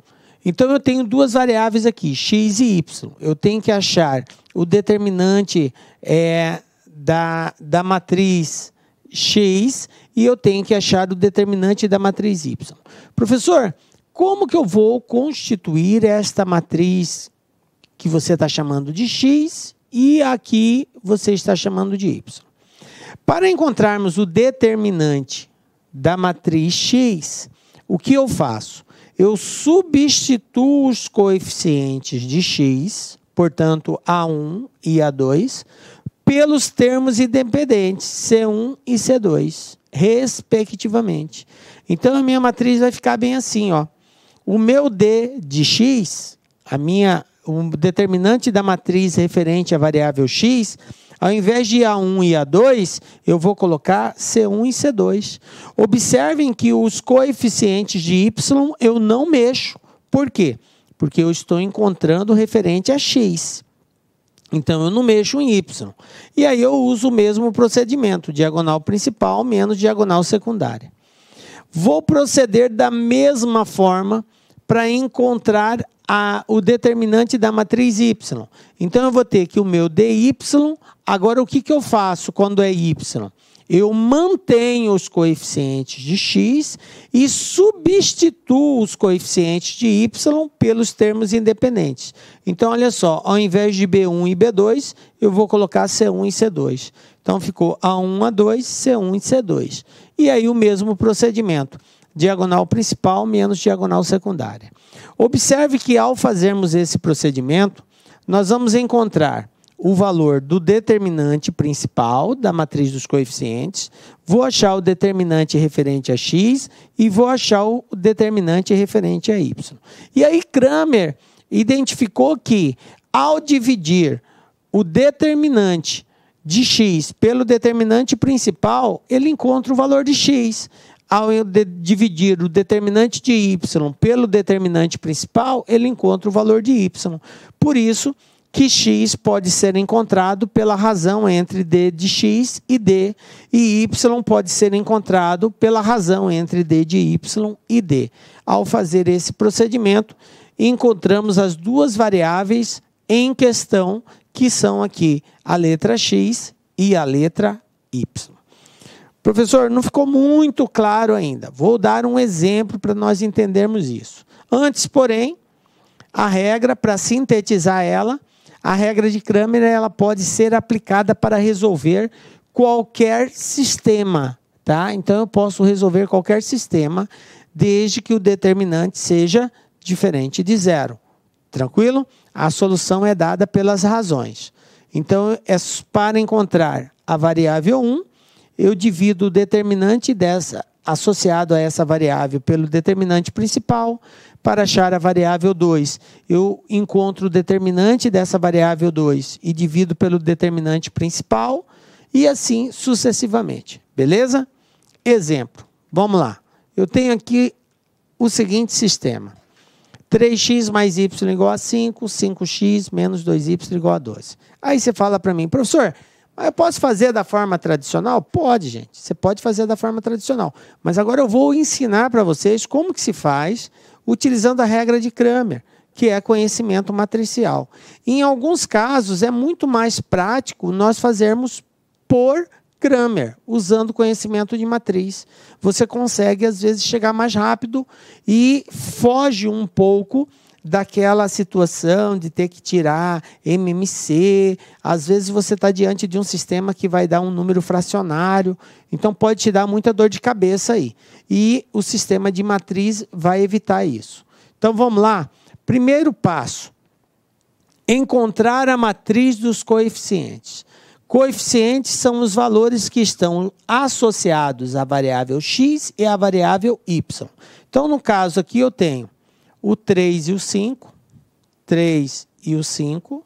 Então, eu tenho duas variáveis aqui, x e y. Eu tenho que achar o determinante é, da, da matriz x e eu tenho que achar o determinante da matriz y. Professor, como que eu vou constituir esta matriz que você está chamando de X e aqui você está chamando de Y? Para encontrarmos o determinante da matriz X, o que eu faço? Eu substituo os coeficientes de X, portanto, A1 e A2, pelos termos independentes, C1 e C2, respectivamente. Então, a minha matriz vai ficar bem assim, ó. O meu D de x, a minha, o determinante da matriz referente à variável x, ao invés de A1 e A2, eu vou colocar C1 e C2. Observem que os coeficientes de Y eu não mexo. Por quê? Porque eu estou encontrando referente a X. Então, eu não mexo em Y. E aí eu uso o mesmo procedimento, diagonal principal menos diagonal secundária. Vou proceder da mesma forma para encontrar a, o determinante da matriz y. Então, eu vou ter que o meu dy, agora o que, que eu faço quando é y? Eu mantenho os coeficientes de x e substituo os coeficientes de y pelos termos independentes. Então, olha só, ao invés de b1 e b2, eu vou colocar c1 e c2. Então, ficou a1, a2, c1 e c2. E aí, o mesmo procedimento diagonal principal menos diagonal secundária. Observe que ao fazermos esse procedimento, nós vamos encontrar o valor do determinante principal da matriz dos coeficientes, vou achar o determinante referente a x e vou achar o determinante referente a y. E aí Kramer identificou que ao dividir o determinante de x pelo determinante principal, ele encontra o valor de x ao dividir o determinante de y pelo determinante principal, ele encontra o valor de y. Por isso que x pode ser encontrado pela razão entre d de x e d, e y pode ser encontrado pela razão entre d de y e d. Ao fazer esse procedimento, encontramos as duas variáveis em questão, que são aqui a letra x e a letra y. Professor, não ficou muito claro ainda. Vou dar um exemplo para nós entendermos isso. Antes, porém, a regra, para sintetizar ela, a regra de Kramer ela pode ser aplicada para resolver qualquer sistema. Tá? Então, eu posso resolver qualquer sistema desde que o determinante seja diferente de zero. Tranquilo? A solução é dada pelas razões. Então, é para encontrar a variável 1, eu divido o determinante dessa associado a essa variável pelo determinante principal para achar a variável 2. Eu encontro o determinante dessa variável 2 e divido pelo determinante principal e assim sucessivamente. Beleza? Exemplo. Vamos lá. Eu tenho aqui o seguinte sistema. 3x mais y igual a 5, 5x menos 2y igual a 12. Aí você fala para mim, professor, ah, eu posso fazer da forma tradicional? Pode, gente. Você pode fazer da forma tradicional. Mas agora eu vou ensinar para vocês como que se faz utilizando a regra de Kramer, que é conhecimento matricial. Em alguns casos, é muito mais prático nós fazermos por Kramer, usando conhecimento de matriz. Você consegue, às vezes, chegar mais rápido e foge um pouco daquela situação de ter que tirar MMC. Às vezes você está diante de um sistema que vai dar um número fracionário, então pode te dar muita dor de cabeça aí. E o sistema de matriz vai evitar isso. Então vamos lá. Primeiro passo: encontrar a matriz dos coeficientes. Coeficientes são os valores que estão associados à variável x e à variável y. Então, no caso aqui, eu tenho o 3 e o 5, 3 e o 5,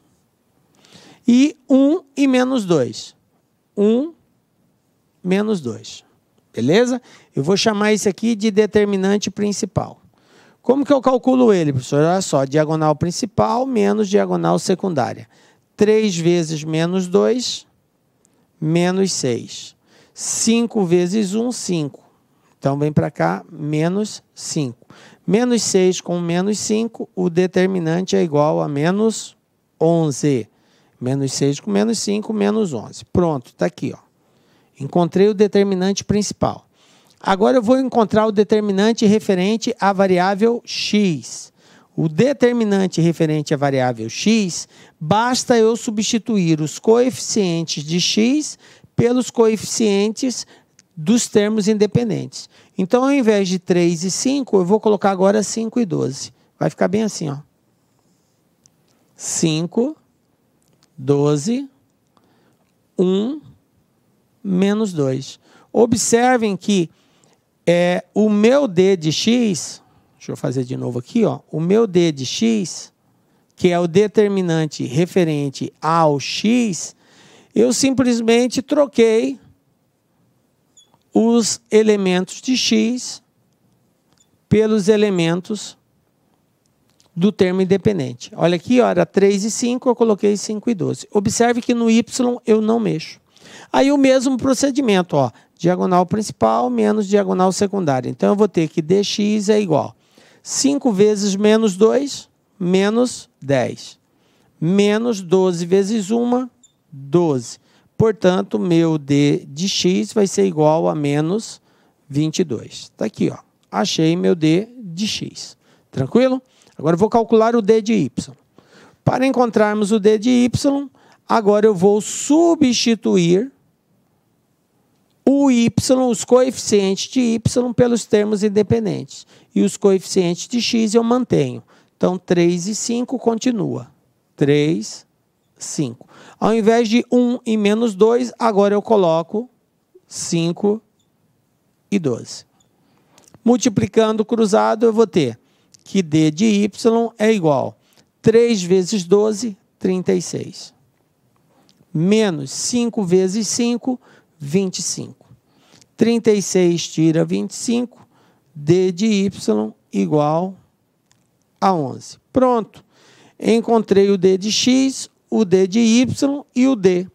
e 1 e menos 2, 1 menos 2, beleza? Eu vou chamar isso aqui de determinante principal. Como que eu calculo ele, professor? Olha só, diagonal principal menos diagonal secundária. 3 vezes menos 2, menos 6. 5 vezes 1, 5. Então, vem para cá, menos 5. Menos 6 com menos 5, o determinante é igual a menos 11. Menos 6 com menos 5, menos 11. Pronto, está aqui. Ó. Encontrei o determinante principal. Agora eu vou encontrar o determinante referente à variável x. O determinante referente à variável x, basta eu substituir os coeficientes de x pelos coeficientes dos termos independentes. Então, ao invés de 3 e 5, eu vou colocar agora 5 e 12. Vai ficar bem assim, ó. 5, 12, 1, menos 2. Observem que é, o meu D de X, deixa eu fazer de novo aqui, ó. O meu D de X, que é o determinante referente ao X, eu simplesmente troquei os elementos de X pelos elementos do termo independente. Olha aqui, ó, era 3 e 5, eu coloquei 5 e 12. Observe que no Y eu não mexo. Aí o mesmo procedimento, ó, diagonal principal menos diagonal secundária. Então eu vou ter que dx é igual 5 vezes menos 2, menos 10. Menos 12 vezes 1, 12. Portanto, meu D de x vai ser igual a menos 22. Está aqui, ó. achei meu D de x. Tranquilo? Agora vou calcular o D de y. Para encontrarmos o D de y, agora eu vou substituir o y, os coeficientes de y pelos termos independentes. E os coeficientes de x eu mantenho. Então, 3 e 5 continua. 3, 5. Ao invés de 1 e menos 2, agora eu coloco 5 e 12. Multiplicando cruzado, eu vou ter que D de Y é igual a 3 vezes 12, 36. Menos 5 vezes 5, 25. 36 tira 25, D de Y igual a 11. Pronto. Encontrei o D de X, o D de Y e o D.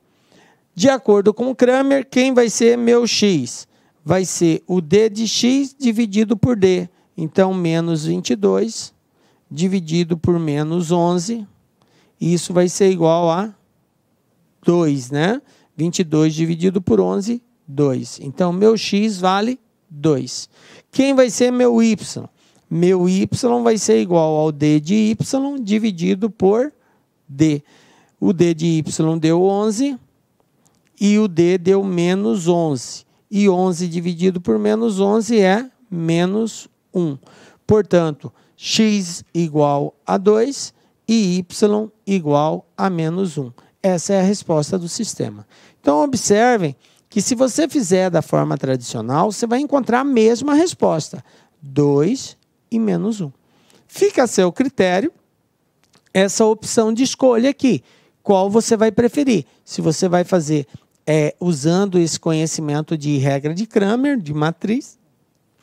De acordo com Kramer, quem vai ser meu X? Vai ser o D de X dividido por D. Então, menos 22 dividido por menos 11. Isso vai ser igual a 2, né? 22 dividido por 11, 2. Então, meu x vale 2. Quem vai ser meu y? Meu y vai ser igual ao d de y dividido por d. O D de Y deu 11 e o D deu menos 11. E 11 dividido por menos 11 é menos 1. Portanto, x igual a 2 e y igual a menos 1. Essa é a resposta do sistema. Então, observem que se você fizer da forma tradicional, você vai encontrar a mesma resposta. 2 e menos 1. Fica a seu critério essa opção de escolha aqui qual você vai preferir. Se você vai fazer é, usando esse conhecimento de regra de Kramer, de matriz,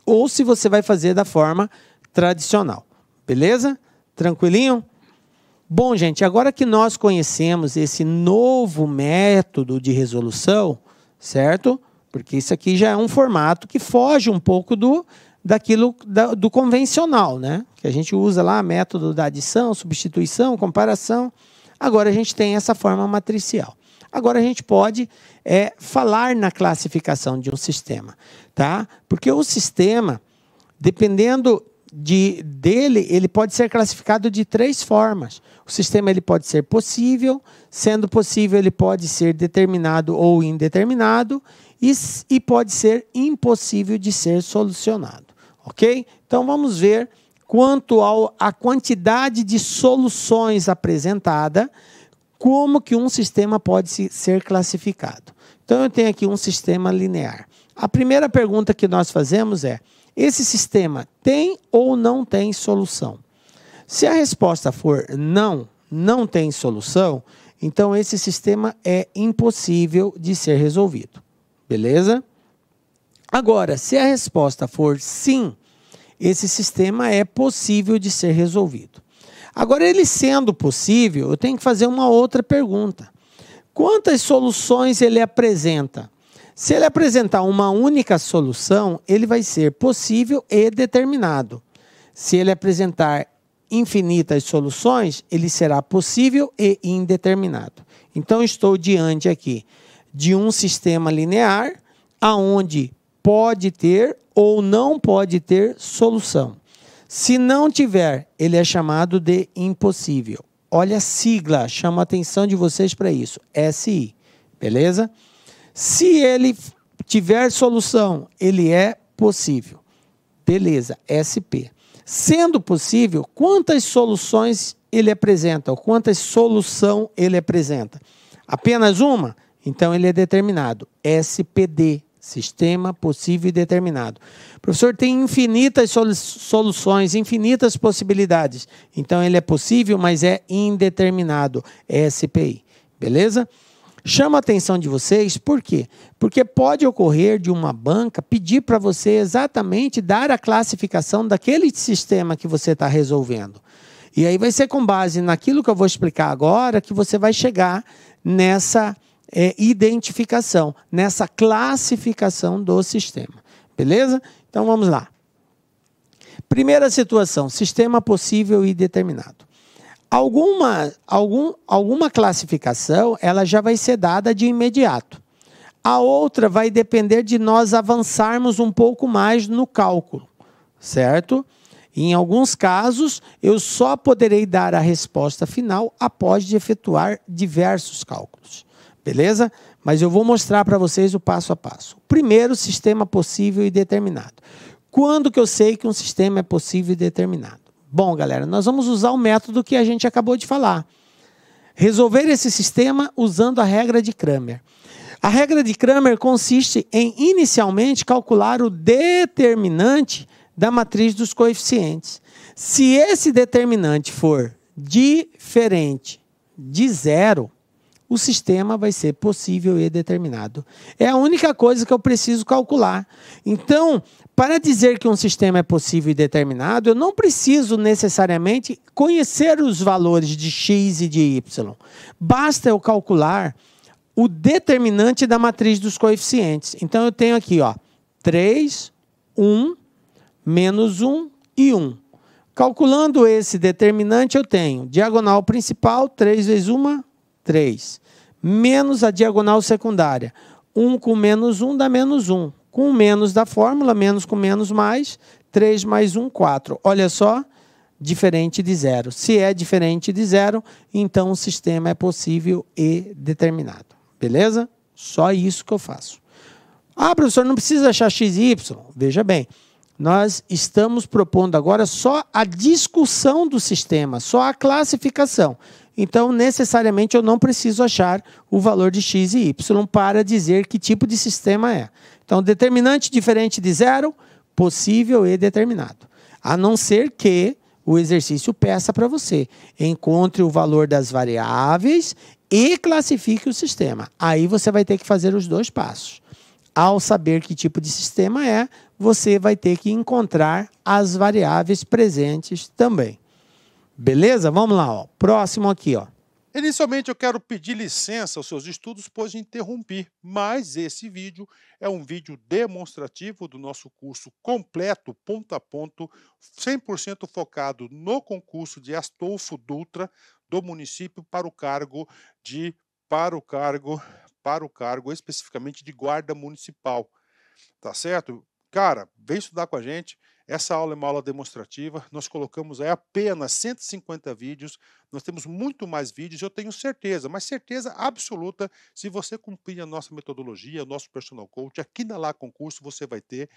ou se você vai fazer da forma tradicional. Beleza? Tranquilinho? Bom, gente, agora que nós conhecemos esse novo método de resolução, certo? Porque isso aqui já é um formato que foge um pouco do daquilo da, do convencional, né? Que a gente usa lá método da adição, substituição, comparação. Agora a gente tem essa forma matricial. Agora a gente pode é, falar na classificação de um sistema, tá? Porque o sistema, dependendo de, dele, ele pode ser classificado de três formas. O sistema ele pode ser possível, sendo possível ele pode ser determinado ou indeterminado e, e pode ser impossível de ser solucionado, ok? Então vamos ver quanto à quantidade de soluções apresentada, como que um sistema pode se, ser classificado. Então, eu tenho aqui um sistema linear. A primeira pergunta que nós fazemos é: esse sistema tem ou não tem solução? Se a resposta for não, não tem solução, então esse sistema é impossível de ser resolvido. Beleza? Agora, se a resposta for sim, esse sistema é possível de ser resolvido. Agora, ele sendo possível, eu tenho que fazer uma outra pergunta. Quantas soluções ele apresenta? Se ele apresentar uma única solução, ele vai ser possível e determinado. Se ele apresentar infinitas soluções, ele será possível e indeterminado. Então, estou diante aqui de um sistema linear, aonde pode ter ou não pode ter solução. Se não tiver, ele é chamado de impossível. Olha a sigla, chama a atenção de vocês para isso. SI, beleza? Se ele tiver solução, ele é possível. Beleza, SP. Sendo possível, quantas soluções ele apresenta? Ou quantas solução ele apresenta? Apenas uma? Então ele é determinado SPD, Sistema possível e determinado. professor tem infinitas soluções, infinitas possibilidades. Então, ele é possível, mas é indeterminado. É SPI. Beleza? Chama a atenção de vocês, por quê? Porque pode ocorrer de uma banca pedir para você exatamente dar a classificação daquele sistema que você está resolvendo. E aí vai ser com base naquilo que eu vou explicar agora que você vai chegar nessa é, identificação, nessa classificação do sistema. Beleza? Então vamos lá. Primeira situação: sistema possível e determinado. Alguma, algum, alguma classificação ela já vai ser dada de imediato. A outra vai depender de nós avançarmos um pouco mais no cálculo, certo? Em alguns casos, eu só poderei dar a resposta final após de efetuar diversos cálculos. Beleza? Mas eu vou mostrar para vocês o passo a passo. Primeiro, sistema possível e determinado. Quando que eu sei que um sistema é possível e determinado? Bom, galera, nós vamos usar o método que a gente acabou de falar. Resolver esse sistema usando a regra de Kramer. A regra de Kramer consiste em inicialmente calcular o determinante da matriz dos coeficientes. Se esse determinante for diferente de zero, o sistema vai ser possível e determinado. É a única coisa que eu preciso calcular. Então, para dizer que um sistema é possível e determinado, eu não preciso necessariamente conhecer os valores de x e de y. Basta eu calcular o determinante da matriz dos coeficientes. Então, eu tenho aqui, ó, 3, 1, menos 1 e 1. Calculando esse determinante, eu tenho diagonal principal, 3 vezes 1, 3, menos a diagonal secundária. 1 com menos 1 dá menos 1. Com menos da fórmula, menos com menos mais, 3 mais 1, 4. Olha só, diferente de zero. Se é diferente de zero, então o sistema é possível e determinado. Beleza? Só isso que eu faço. Ah, professor, não precisa achar x e y. Veja bem, nós estamos propondo agora só a discussão do sistema, só a classificação. Então, necessariamente, eu não preciso achar o valor de x e y para dizer que tipo de sistema é. Então, determinante diferente de zero, possível e determinado. A não ser que o exercício peça para você. Encontre o valor das variáveis e classifique o sistema. Aí você vai ter que fazer os dois passos. Ao saber que tipo de sistema é, você vai ter que encontrar as variáveis presentes também. Beleza? Vamos lá, ó. Próximo aqui, ó. Inicialmente eu quero pedir licença aos seus estudos, pois interrompi, mas esse vídeo é um vídeo demonstrativo do nosso curso completo, ponto a ponto, 100% focado no concurso de Astolfo Dutra do município para o cargo de para o cargo para o cargo especificamente de guarda municipal. Tá certo? Cara, vem estudar com a gente. Essa aula é uma aula demonstrativa, nós colocamos aí apenas 150 vídeos, nós temos muito mais vídeos, eu tenho certeza, mas certeza absoluta, se você cumprir a nossa metodologia, o nosso personal coach, aqui na Lá Concurso você vai ter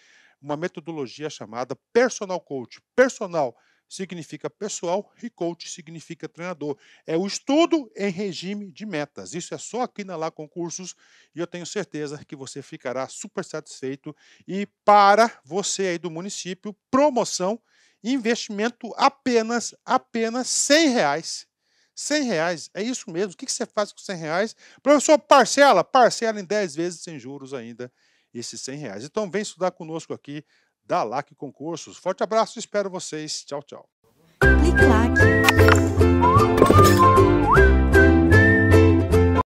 uma metodologia chamada Personal Coach, personal significa pessoal e coach significa treinador. É o estudo em regime de metas. Isso é só aqui na Lá Concursos e eu tenho certeza que você ficará super satisfeito. E para você aí do município, promoção, investimento apenas, apenas 100 reais. 100 reais, é isso mesmo. O que você faz com 100 reais? Professor, parcela, parcela em 10 vezes sem juros ainda esses 100 reais. Então vem estudar conosco aqui da LAC Concursos. Forte abraço, espero vocês. Tchau, tchau. Clique,